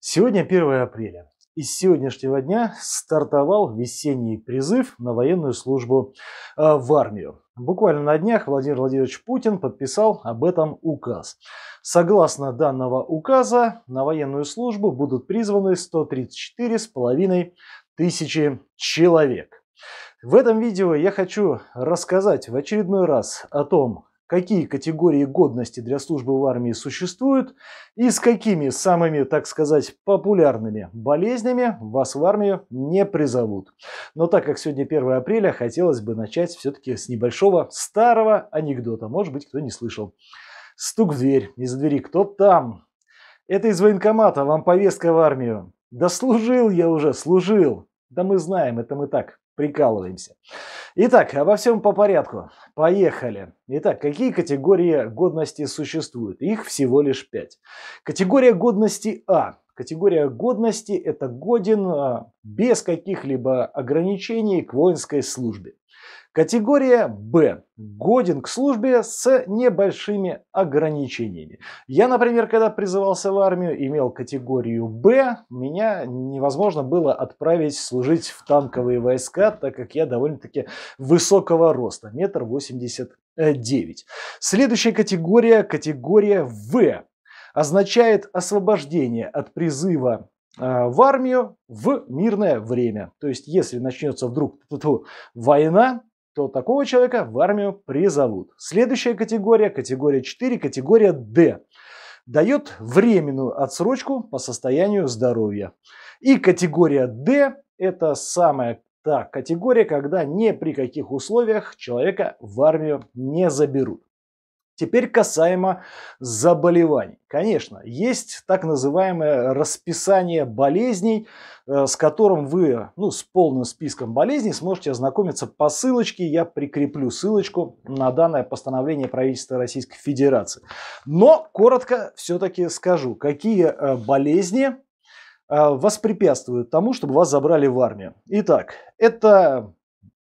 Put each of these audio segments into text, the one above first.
Сегодня 1 апреля. И с сегодняшнего дня стартовал весенний призыв на военную службу э, в армию. Буквально на днях Владимир Владимирович Путин подписал об этом указ. Согласно данного указа, на военную службу будут призваны 134,5 тысячи человек. В этом видео я хочу рассказать в очередной раз о том, какие категории годности для службы в армии существуют и с какими самыми, так сказать, популярными болезнями вас в армию не призовут. Но так как сегодня 1 апреля, хотелось бы начать все-таки с небольшого старого анекдота. Может быть, кто не слышал. Стук в дверь. Из двери кто там? Это из военкомата, вам повестка в армию. Да служил я уже, служил. Да мы знаем, это мы так, прикалываемся. Итак, обо всем по порядку. Поехали. Итак, какие категории годности существуют? Их всего лишь пять. Категория годности А. Категория годности – это годен а, без каких-либо ограничений к воинской службе. Категория Б. Годен к службе с небольшими ограничениями. Я, например, когда призывался в армию, имел категорию Б. Меня невозможно было отправить служить в танковые войска, так как я довольно-таки высокого роста. Метр восемьдесят девять. Следующая категория, категория В означает освобождение от призыва а, в армию в мирное время. То есть, если начнется вдруг война, то такого человека в армию призовут. Следующая категория, категория 4, категория D, дает временную отсрочку по состоянию здоровья. И категория D – это самая та категория, когда ни при каких условиях человека в армию не заберут. Теперь касаемо заболеваний. Конечно, есть так называемое расписание болезней, э, с которым вы ну, с полным списком болезней сможете ознакомиться по ссылочке. Я прикреплю ссылочку на данное постановление правительства Российской Федерации. Но коротко все-таки скажу, какие э, болезни э, воспрепятствуют тому, чтобы вас забрали в армию. Итак, это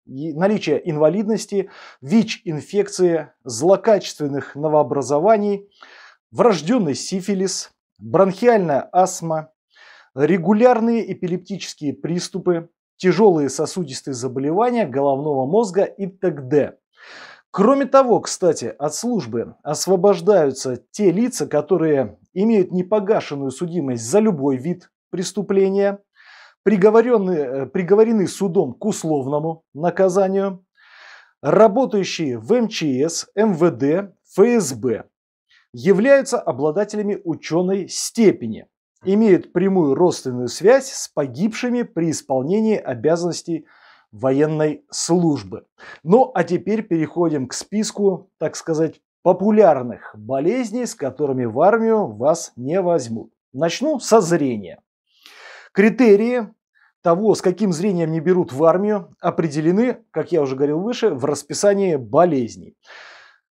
наличие инвалидности, ВИЧ-инфекции, злокачественных новообразований, врожденный сифилис, бронхиальная астма, регулярные эпилептические приступы, тяжелые сосудистые заболевания головного мозга и т.д. Кроме того, кстати, от службы освобождаются те лица, которые имеют непогашенную судимость за любой вид преступления – приговорены, э, приговорены судом к условному наказанию, работающие в МЧС, МВД, ФСБ являются обладателями ученой степени, имеют прямую родственную связь с погибшими при исполнении обязанностей военной службы. Ну а теперь переходим к списку, так сказать, популярных болезней, с которыми в армию вас не возьмут. Начну со зрения. Критерии того, с каким зрением не берут в армию, определены, как я уже говорил выше, в расписании болезней.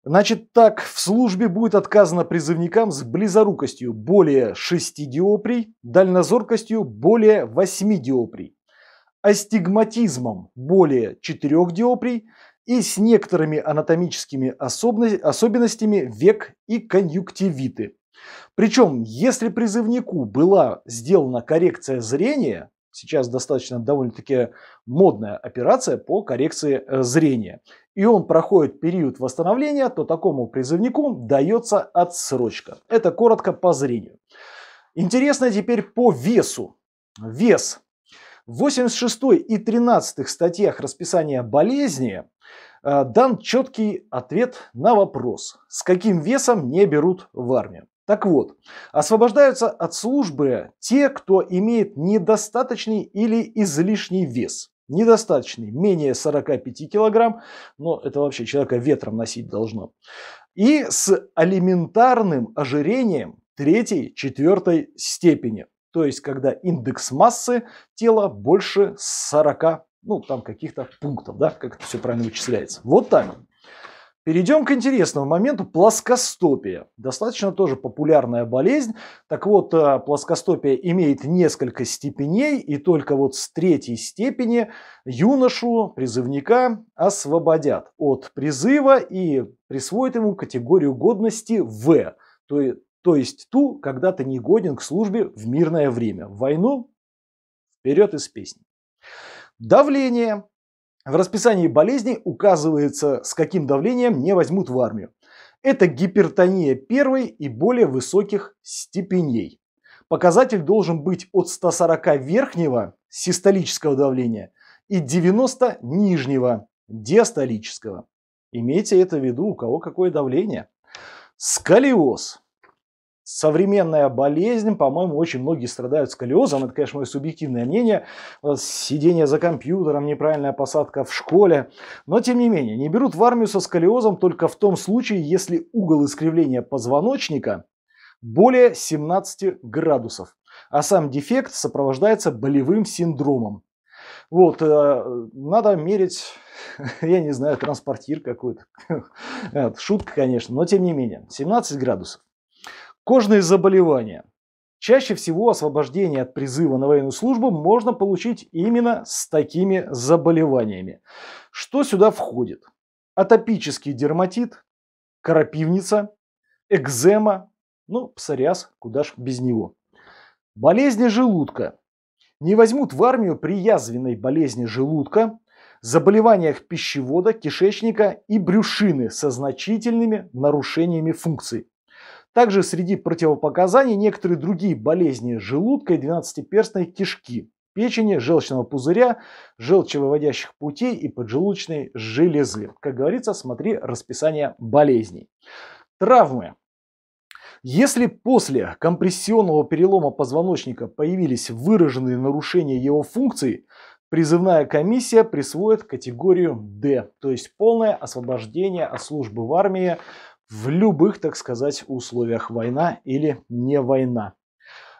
Значит так, в службе будет отказано призывникам с близорукостью более 6 диоприй, дальнозоркостью более 8 диоприй, астигматизмом более 4 диоприй и с некоторыми анатомическими особенностями век и конъюнктивиты. Причем, если призывнику была сделана коррекция зрения, сейчас достаточно довольно-таки модная операция по коррекции э, зрения, и он проходит период восстановления, то такому призывнику дается отсрочка. Это коротко по зрению. Интересно теперь по весу. Вес. В 86 и 13 статьях расписания болезни э, дан четкий ответ на вопрос, с каким весом не берут в армию. Так вот, освобождаются от службы те, кто имеет недостаточный или излишний вес. Недостаточный, менее 45 килограмм, но это вообще человека ветром носить должно. И с алиментарным ожирением третьей, четвертой степени. То есть, когда индекс массы тела больше 40, ну там каких-то пунктов, да, как это все правильно вычисляется. Вот так. Перейдем к интересному моменту – плоскостопие. Достаточно тоже популярная болезнь. Так вот, э, плоскостопие имеет несколько степеней, и только вот с третьей степени юношу, призывника освободят от призыва и присвоят ему категорию годности В, то, то есть ту, когда ты не годен к службе в мирное время. В войну вперед из песни. Давление в расписании болезней указывается, с каким давлением не возьмут в армию. Это гипертония первой и более высоких степеней. Показатель должен быть от 140 верхнего систолического давления и 90 нижнего диастолического. Имейте это в виду, у кого какое давление. Сколиоз современная болезнь, по-моему, очень многие страдают сколиозом, это, конечно, мое субъективное мнение, э, сидение за компьютером, неправильная посадка в школе, но тем не менее, не берут в армию со сколиозом только в том случае, если угол искривления позвоночника более 17 градусов, а сам дефект сопровождается болевым синдромом. Вот, э, надо мерить, я не знаю, транспортир какой-то. Э, шутка, конечно, но тем не менее, 17 градусов. Кожные заболевания. Чаще всего освобождение от призыва на военную службу можно получить именно с такими заболеваниями. Что сюда входит? Атопический дерматит, крапивница, экзема, ну, псориаз, куда ж без него. Болезни желудка. Не возьмут в армию при язвенной болезни желудка, заболеваниях пищевода, кишечника и брюшины со значительными нарушениями функций. Также среди противопоказаний некоторые другие болезни желудка и двенадцатиперстной кишки, печени, желчного пузыря, желчевыводящих путей и поджелудочной железы. Как говорится, смотри расписание болезней. Травмы. Если после компрессионного перелома позвоночника появились выраженные нарушения его функций, призывная комиссия присвоит категорию D, то есть полное освобождение от службы в армии в любых, так сказать, условиях война или не война.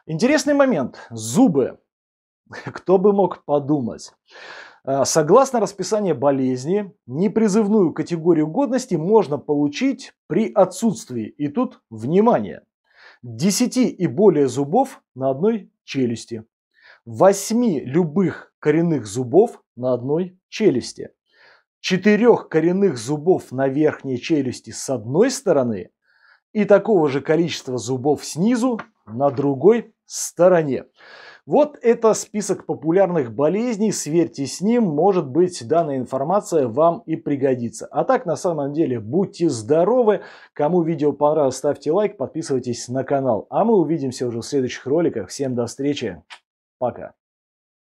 Интересный момент. Зубы. Кто бы мог подумать? Э, согласно расписанию болезни, непризывную категорию годности можно получить при отсутствии, и тут внимание, 10 и более зубов на одной челюсти, 8 любых коренных зубов на одной челюсти, четырех коренных зубов на верхней челюсти с одной стороны и такого же количества зубов снизу на другой стороне. Вот это список популярных болезней, сверьте с ним, может быть данная информация вам и пригодится. А так на самом деле будьте здоровы, кому видео понравилось ставьте лайк, подписывайтесь на канал. А мы увидимся уже в следующих роликах, всем до встречи, пока.